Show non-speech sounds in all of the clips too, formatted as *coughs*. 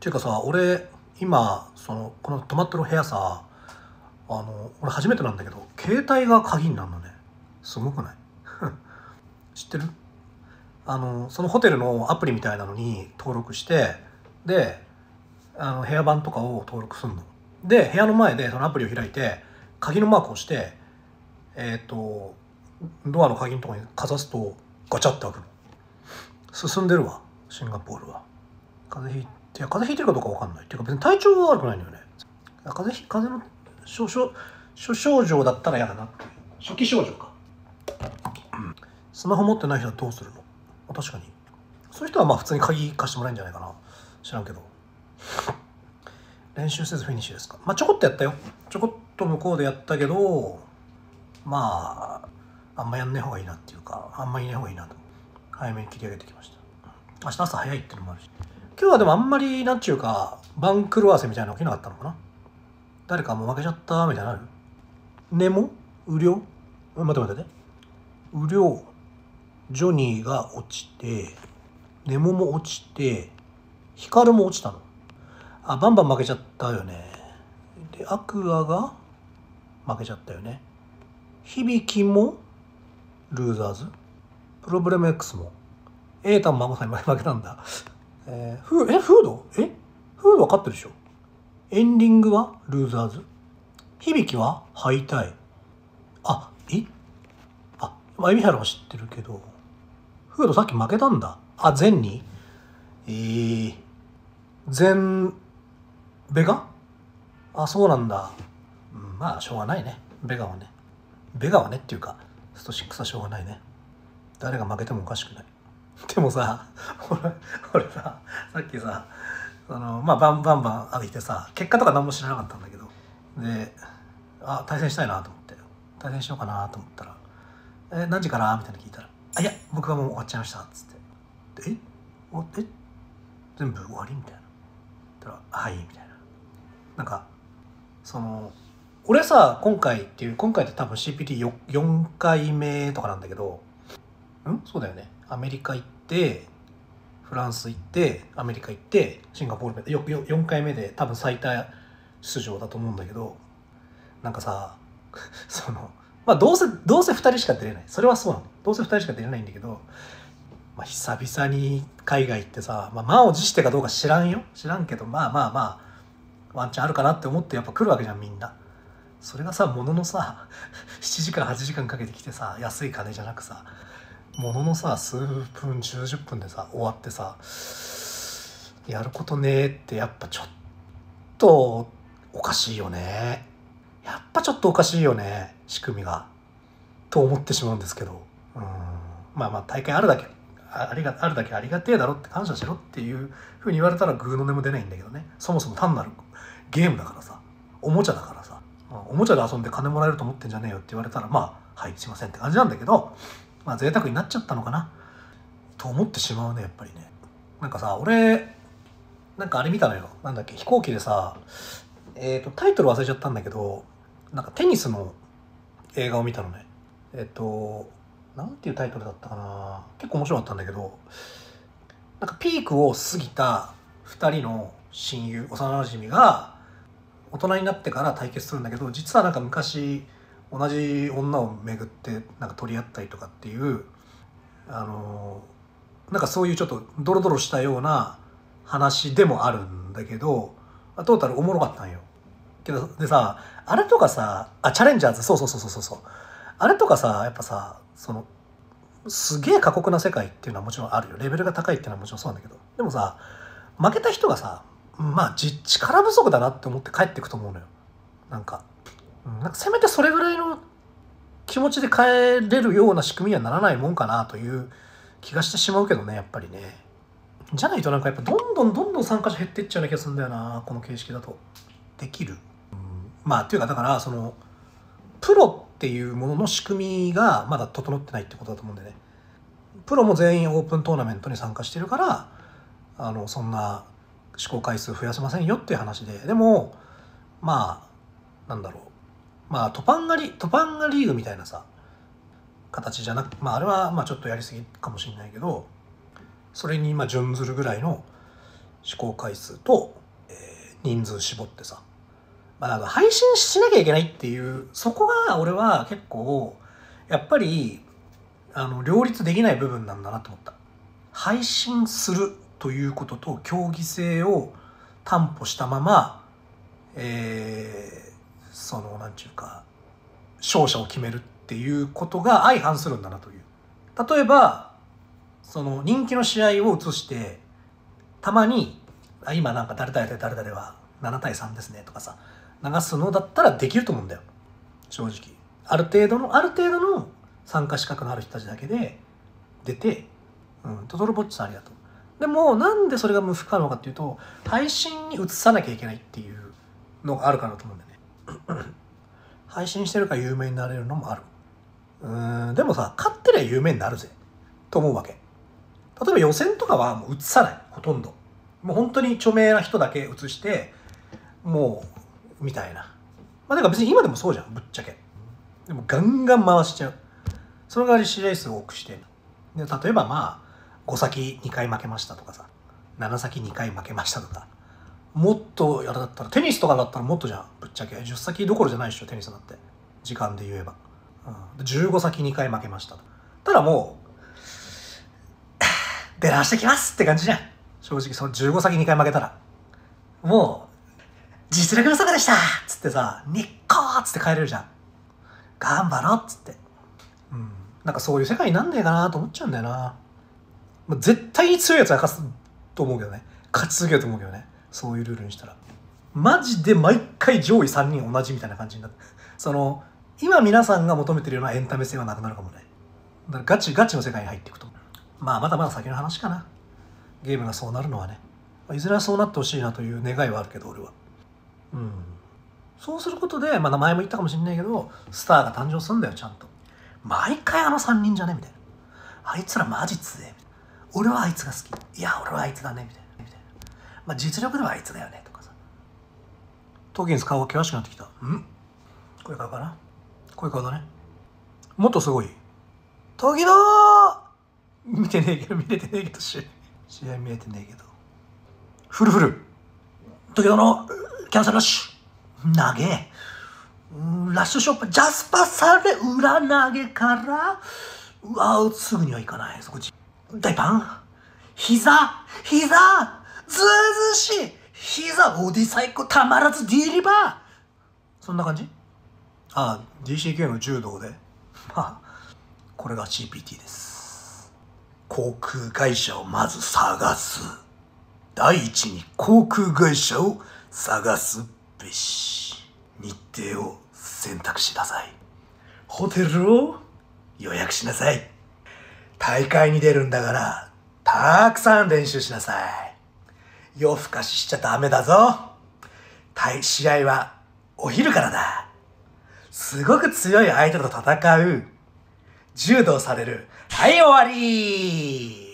ていうかさ俺今そのこの泊まってる部屋さあの俺初めてなんだけど携帯が鍵になるのねすごくない *laughs* 知ってるあのそのホテルのアプリみたいなのに登録してであの部屋版とかを登録するので部屋の前でそのアプリを開いて鍵のマークを押してえっ、ー、とドアの鍵のとこにかざすとガチャって開くの進んでるわシンガポールは風邪ひいや風邪ひいてるかどうか分かんないっていうか別に体調が悪くないんだよね風邪風邪の諸症症状だったら嫌だなっていう初期症状か、うん、スマホ持ってない人はどうするの確かにそういう人はまあ普通に鍵貸してもらえるんじゃないかな知らんけど練習せずフィニッシュですかまあちょこっとやったよちょこっと向こうでやったけどまああんまやんない方がいいなっていうかあんまいない方がいいなと早めに切り上げてきました明日朝早いっていうのもあるし今日はでもあんまり、なんちゅうか、番狂わせみたいなの起きなかったのかな誰かもう負けちゃったみたいなあるネモ雨量待って待って待って。雨量、ジョニーが落ちて、ネモも落ちて、ヒカルも落ちたの。あ、バンバン負けちゃったよね。で、アクアが負けちゃったよね。響きもルーザーズ。プロブレム X も。エータン孫さんに負けたんだ。えー、フえフードえフード分かってるでしょエンディングはルーザーズ響きは敗退あえああ、海老原は知ってるけどフードさっき負けたんだあ全にえー、全ベガあそうなんだ、うん、まあしょうがないねベガはねベガはねっていうかスト6はしょうがないね誰が負けてもおかしくないでもさ *laughs* 俺俺ささっきさあの、まあ、バンバンバン歩いてさ結果とか何も知らなかったんだけどであ対戦したいなと思って対戦しようかなと思ったら「え何時から?」みたいな聞いたら「あいや僕はもう終わっちゃいました」っつって「えおえ全部終わり?」みたいな。たら「はい」みたいな。なんかその俺さ今回っていう今回って多分 CPT4 回目とかなんだけどんそうだよねアメリカ行ってフランス行ってアメリカ行ってシンガポールよく4回目で多分最多出場だと思うんだけどなんかさ *laughs* そのまあどうせどうせ2人しか出れないそれはそうなのどうせ2人しか出れないんだけど、まあ、久々に海外行ってさ、まあ、満を持してかどうか知らんよ知らんけどまあまあまあワンチャンあるかなって思ってやっぱ来るわけじゃんみんな。それがさもののさ7 *laughs* 時間8時間かけてきてさ安い金じゃなくさもののさ数分十十分でさ終わってさやることねえってやっぱちょっとおかしいよねやっぱちょっとおかしいよね仕組みがと思ってしまうんですけどうんまあまあ大会あるだけありがあるだけありがてえだろって感謝しろっていうふうに言われたらグーの音も出ないんだけどねそもそも単なるゲームだからさおもちゃだからさおもちゃで遊んで金もらえると思ってんじゃねえよって言われたらまあはいしませんって感じなんだけどまあ贅沢になっちゃったのかなと思ってしまうねやっぱりねなんかさ俺なんかあれ見たのよなんだっけ飛行機でさえっ、ー、とタイトル忘れちゃったんだけどなんかテニスの映画を見たのねえっ、ー、となんていうタイトルだったかな結構面白かったんだけどなんかピークを過ぎた2人の親友幼なじみが大人になってから対決するんだけど実はなんか昔同じ女を巡ってなんか取り合ったりとかっていうあのなんかそういうちょっとドロドロしたような話でもあるんだけどトータルおもろかったんよ。けどでさあれとかさあチャレンジャーズそうそうそうそうそうあれとかさやっぱさそのすげえ過酷な世界っていうのはもちろんあるよレベルが高いっていうのはもちろんそうなんだけどでもさ負けた人がさまあ力不足だなって思って帰ってくと思うのよなんかなんかせめてそれぐらいの気持ちで帰れるような仕組みにはならないもんかなという気がしてしまうけどねやっぱりねじゃないとなんかやっぱどんどんどんどん参加者減ってっちゃうような気がするんだよなこの形式だとできる、うん、まあっていうかだからそのプロっていうものの仕組みがまだ整ってないってことだと思うんでねプロも全員オープントーナメントに参加してるからあのそんな試行回数増やせませんよっていう話ででもまあなんだろうまあトパンガリ、トパンガリーグみたいなさ、形じゃなく、まああれはまあちょっとやりすぎかもしれないけど、それにまあ準ずるぐらいの試行回数と、えー、人数絞ってさ、まあ、なんか配信しなきゃいけないっていうそこが俺は結構やっぱりあの両立できない部分なんだなと思った配信するということと競技性を担保したままえーその何て言うか勝者を決めるっていうことが相反するんだなという例えばその人気の試合を移してたまにあ今なんか誰々誰誰々は7対3ですねとかさ流すのだったらできると思うんだよ正直ある程度のある程度の参加資格のある人たちだけで出て「うん、トトロボッチさんありがとう」でもなんでそれが不可能かっていうと配信に移さなきゃいけないっていうのがあるかなと思うんだよ *coughs* 配信してるから有名になれるのもある。うん、でもさ、勝ってりゃ有名になるぜ。と思うわけ。例えば予選とかはもう映さない。ほとんど。もう本当に著名な人だけ映して、もう、みたいな。まあだから別に今でもそうじゃん、ぶっちゃけ。でもガンガン回しちゃう。その代わり試合数多くして。で例えばまあ、5先2回負けましたとかさ、7先2回負けましたとか、もっとやれだったらテニスとかだったらもっとじゃんぶっちゃけ10先どころじゃないでしょテニスだって時間で言えば、うん、15先2回負けましたただもう *sighs* 出直してきますって感じじゃん正直その15先2回負けたらもう実力差がでしたっつってさにっこーっつって帰れるじゃん頑張ろうっつってうんなんかそういう世界になんねえかなと思っちゃうんだよな絶対に強いやつは勝つと思うけどね勝ち続けると思うけどねそういうルールにしたらマジで毎回上位3人同じみたいな感じになってその今皆さんが求めてるようなエンタメ性はなくなるかもねだからガチガチの世界に入っていくとまあまだまだ先の話かなゲームがそうなるのはねいずれはそうなってほしいなという願いはあるけど俺はうんそうすることで、まあ、名前も言ったかもしれないけどスターが誕生するんだよちゃんと毎回あの3人じゃねみたいなあいつらマジ強え俺はあいつが好きいや俺はあいつだねみたいなまあ、実力ではあいつだよねとかさトキンス顔が険しくなってきたうんこういう顔かなこういう顔だねもっとすごいトのド見てねえけど見れてねえけど試合見えてねえけどフルフルトドのキャンセルラッシュ投げラッシュショップジャスパーされ裏投げからうわすぐにはいかないそこ大パン膝膝ずうずしい膝ボディサイコたまらずディリバーそんな感じああ、d c k の柔道で。まあ、これが CPT です。航空会社をまず探す。第一に航空会社を探すべし。日程を選択しなさい。ホテルを予約しなさい。大会に出るんだから、たくさん練習しなさい。夜更かししちゃダメだぞ。対試合はお昼からだ。すごく強い相手と戦う。柔道される。はい、終わり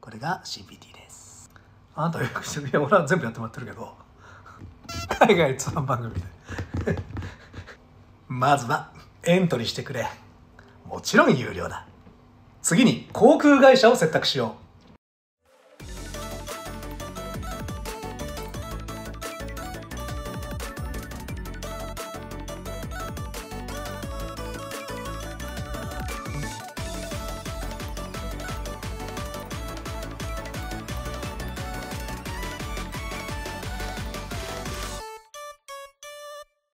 これが CPT です。あなたよくしてる。いや、俺は全部やってもらってるけど。海外通販番組で。*laughs* まずは、エントリーしてくれ。もちろん有料だ。次に、航空会社を選択しよう。